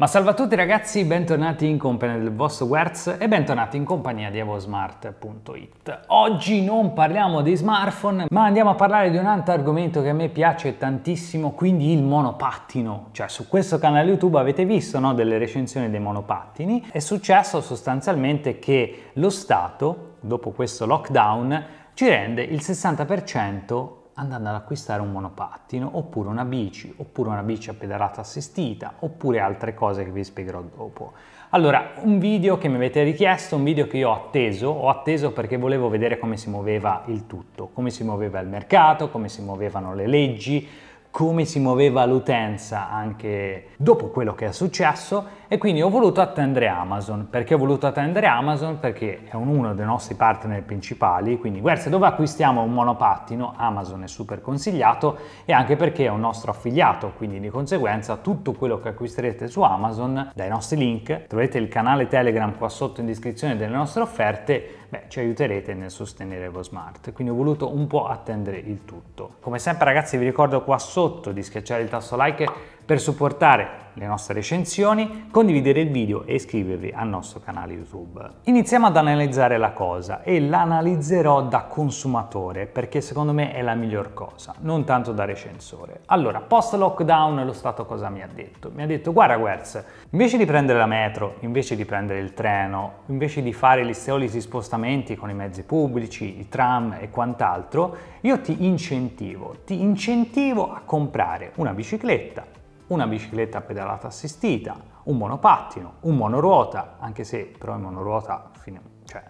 Ma salve a tutti ragazzi, bentornati in compagnia del vostro Wertz e bentornati in compagnia di evosmart.it Oggi non parliamo di smartphone, ma andiamo a parlare di un altro argomento che a me piace tantissimo, quindi il monopattino. Cioè, su questo canale YouTube avete visto no, delle recensioni dei monopattini. È successo sostanzialmente che lo Stato, dopo questo lockdown, ci rende il 60% andando ad acquistare un monopattino oppure una bici oppure una bici a pedalata assistita oppure altre cose che vi spiegherò dopo. Allora, un video che mi avete richiesto, un video che io ho atteso, ho atteso perché volevo vedere come si muoveva il tutto, come si muoveva il mercato, come si muovevano le leggi, come si muoveva l'utenza anche dopo quello che è successo e quindi ho voluto attendere Amazon. Perché ho voluto attendere Amazon? Perché è uno dei nostri partner principali, quindi guarda, se dove acquistiamo un monopattino Amazon è super consigliato e anche perché è un nostro affiliato, quindi di conseguenza tutto quello che acquisterete su Amazon dai nostri link, troverete il canale Telegram qua sotto in descrizione delle nostre offerte, beh, ci aiuterete nel sostenere lo smart. Quindi ho voluto un po' attendere il tutto. Come sempre ragazzi vi ricordo qua sotto sotto, di schiacciare il tasto like per supportare le nostre recensioni, condividere il video e iscrivervi al nostro canale YouTube. Iniziamo ad analizzare la cosa e l'analizzerò da consumatore perché secondo me è la miglior cosa, non tanto da recensore. Allora, post lockdown lo Stato cosa mi ha detto? Mi ha detto guarda Guerz, invece di prendere la metro, invece di prendere il treno, invece di fare gli steolisi spostamenti con i mezzi pubblici, i tram e quant'altro, io ti incentivo, ti incentivo a comprare una bicicletta una bicicletta pedalata assistita, un monopattino, un monoruota, anche se però i monoruota fine, cioè,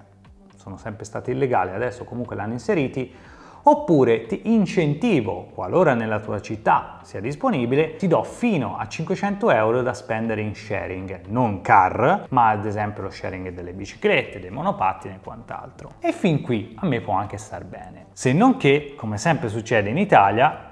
sono sempre stati illegali, adesso comunque l'hanno inseriti, oppure ti incentivo, qualora nella tua città sia disponibile, ti do fino a 500 euro da spendere in sharing, non car, ma ad esempio lo sharing delle biciclette, dei monopattini e quant'altro. E fin qui a me può anche star bene. Se non che, come sempre succede in Italia,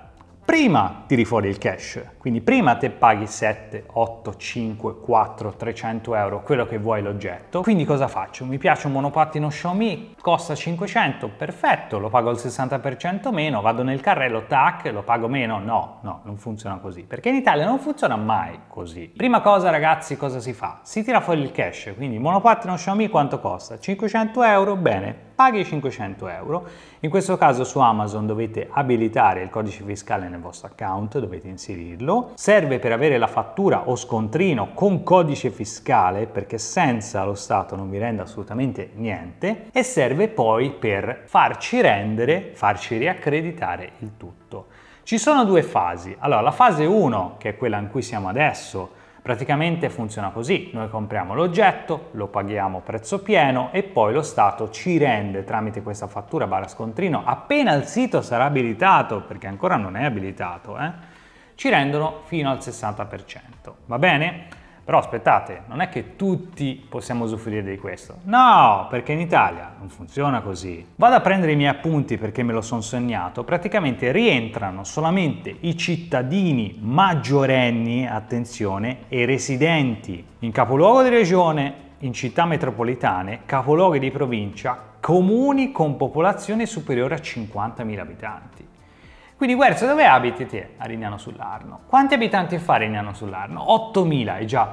prima tiri fuori il cash, quindi prima te paghi 7, 8, 5, 4, 300 euro, quello che vuoi l'oggetto, quindi cosa faccio? Mi piace un monopattino Xiaomi, costa 500, perfetto, lo pago il 60% meno, vado nel carrello, tac, lo pago meno, no, no, non funziona così, perché in Italia non funziona mai così. Prima cosa ragazzi, cosa si fa? Si tira fuori il cash, quindi monopattino Xiaomi quanto costa? 500 euro, bene, paghi 500 euro. In questo caso su Amazon dovete abilitare il codice fiscale nel vostro account, dovete inserirlo. Serve per avere la fattura o scontrino con codice fiscale perché senza lo Stato non vi rende assolutamente niente e serve poi per farci rendere, farci riaccreditare il tutto. Ci sono due fasi. Allora, la fase 1, che è quella in cui siamo adesso, Praticamente funziona così, noi compriamo l'oggetto, lo paghiamo prezzo pieno e poi lo Stato ci rende tramite questa fattura barra scontrino, appena il sito sarà abilitato, perché ancora non è abilitato, eh, ci rendono fino al 60%, va bene? Però aspettate, non è che tutti possiamo usufruire di questo. No, perché in Italia non funziona così. Vado a prendere i miei appunti perché me lo sono sognato. Praticamente rientrano solamente i cittadini maggiorenni, attenzione, e residenti in capoluogo di regione, in città metropolitane, capoluoghi di provincia, comuni con popolazione superiore a 50.000 abitanti. Quindi Guerzo, dove abiti te? A Rignano sull'Arno. Quanti abitanti fa Rignano sull'Arno? 8.000, è già,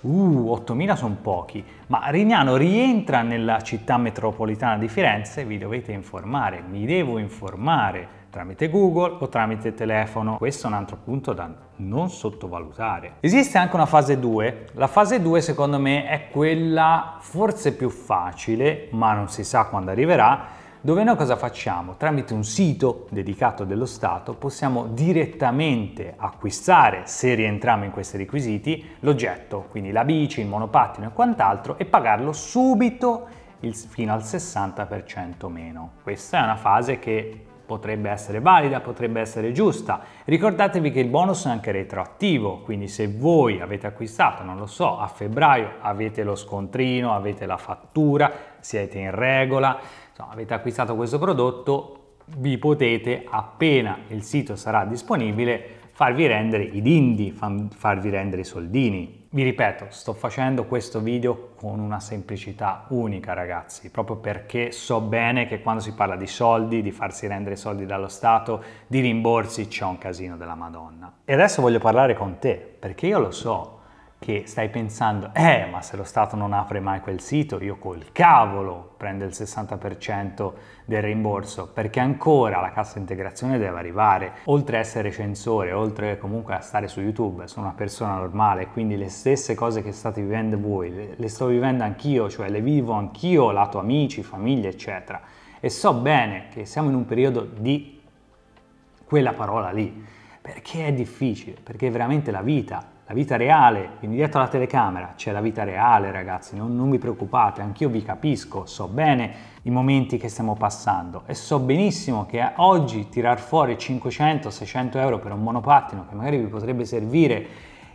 uh, 8.000 sono pochi. Ma Rignano rientra nella città metropolitana di Firenze? Vi dovete informare, mi devo informare tramite Google o tramite telefono. Questo è un altro punto da non sottovalutare. Esiste anche una fase 2. La fase 2 secondo me è quella forse più facile, ma non si sa quando arriverà, dove noi cosa facciamo? Tramite un sito dedicato dello Stato possiamo direttamente acquistare, se rientriamo in questi requisiti, l'oggetto, quindi la bici, il monopattino e quant'altro, e pagarlo subito il, fino al 60% meno. Questa è una fase che potrebbe essere valida, potrebbe essere giusta. Ricordatevi che il bonus è anche retroattivo, quindi se voi avete acquistato, non lo so, a febbraio avete lo scontrino, avete la fattura, siete in regola, insomma, avete acquistato questo prodotto, vi potete, appena il sito sarà disponibile, farvi rendere i dindi, farvi rendere i soldini. Vi ripeto, sto facendo questo video con una semplicità unica ragazzi, proprio perché so bene che quando si parla di soldi, di farsi rendere soldi dallo Stato, di rimborsi, c'è un casino della Madonna. E adesso voglio parlare con te, perché io lo so, che stai pensando, eh, ma se lo Stato non apre mai quel sito, io col cavolo prendo il 60% del rimborso, perché ancora la cassa integrazione deve arrivare. Oltre a essere censore, oltre comunque a stare su YouTube, sono una persona normale, quindi le stesse cose che state vivendo voi, le, sto vivendo anch'io, cioè le vivo anch'io, lato amici, famiglia, eccetera. E so bene che siamo in un periodo di quella parola lì, perché è difficile, perché veramente la vita la vita reale, quindi dietro alla telecamera c'è la vita reale ragazzi, non, non vi preoccupate, anch'io vi capisco, so bene i momenti che stiamo passando e so benissimo che oggi tirar fuori 500-600 euro per un monopattino che magari vi potrebbe servire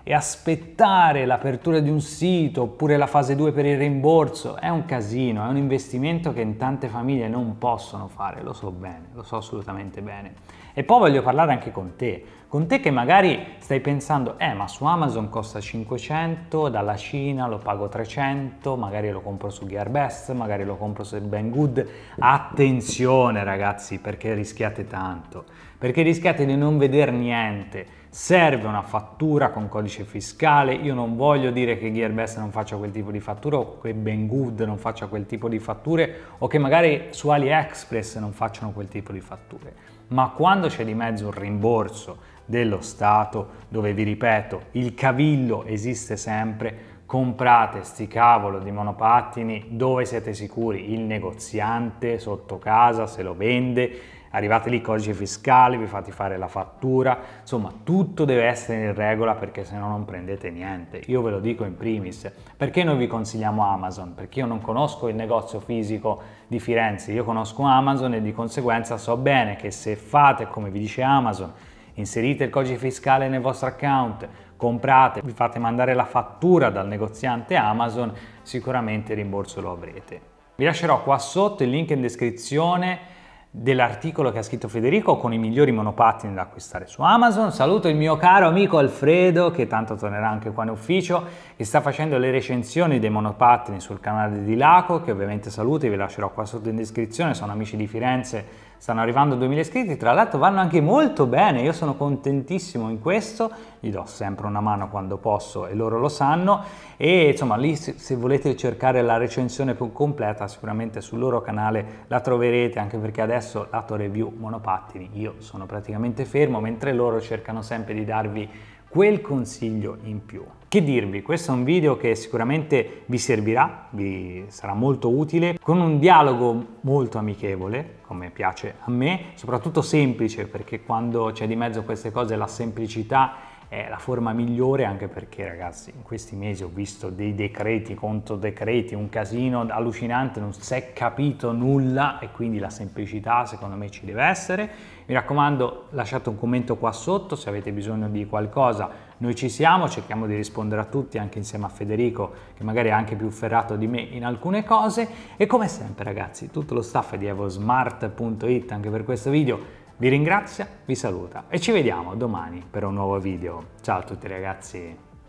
e aspettare l'apertura di un sito oppure la fase 2 per il rimborso è un casino, è un investimento che in tante famiglie non possono fare, lo so bene, lo so assolutamente bene. E poi voglio parlare anche con te, con te che magari stai pensando, eh ma su Amazon costa 500, dalla Cina lo pago 300, magari lo compro su Gearbest, magari lo compro su Ben Good. Attenzione ragazzi perché rischiate tanto, perché rischiate di non vedere niente serve una fattura con codice fiscale, io non voglio dire che Gearbest non faccia quel tipo di fattura o che Banggood non faccia quel tipo di fatture o che magari su AliExpress non facciano quel tipo di fatture, ma quando c'è di mezzo un rimborso dello Stato dove vi ripeto il cavillo esiste sempre, comprate sti cavolo di monopattini dove siete sicuri, il negoziante sotto casa se lo vende Arrivate lì codice fiscale, vi fate fare la fattura, insomma tutto deve essere in regola perché se no non prendete niente. Io ve lo dico in primis, perché noi vi consigliamo Amazon? Perché io non conosco il negozio fisico di Firenze, io conosco Amazon e di conseguenza so bene che se fate come vi dice Amazon, inserite il codice fiscale nel vostro account, comprate, vi fate mandare la fattura dal negoziante Amazon, sicuramente il rimborso lo avrete. Vi lascerò qua sotto il link in descrizione dell'articolo che ha scritto Federico con i migliori monopattini da acquistare su Amazon. Saluto il mio caro amico Alfredo, che tanto tornerà anche qua in ufficio, che sta facendo le recensioni dei monopattini sul canale di Laco, che ovviamente saluto e vi lascerò qua sotto in descrizione, sono amici di Firenze stanno arrivando 2000 iscritti, tra l'altro vanno anche molto bene, io sono contentissimo in questo, gli do sempre una mano quando posso e loro lo sanno e insomma lì se volete cercare la recensione più completa sicuramente sul loro canale la troverete anche perché adesso lato review monopattini io sono praticamente fermo mentre loro cercano sempre di darvi quel consiglio in più. Che dirvi, questo è un video che sicuramente vi servirà, vi sarà molto utile, con un dialogo molto amichevole, come piace a me, soprattutto semplice, perché quando c'è di mezzo queste cose la semplicità è la forma migliore anche perché ragazzi in questi mesi ho visto dei decreti contro decreti un casino allucinante non si è capito nulla e quindi la semplicità secondo me ci deve essere mi raccomando lasciate un commento qua sotto se avete bisogno di qualcosa noi ci siamo, cerchiamo di rispondere a tutti, anche insieme a Federico, che magari è anche più ferrato di me in alcune cose. E come sempre ragazzi, tutto lo staff di evosmart.it anche per questo video vi ringrazia, vi saluta e ci vediamo domani per un nuovo video. Ciao a tutti ragazzi!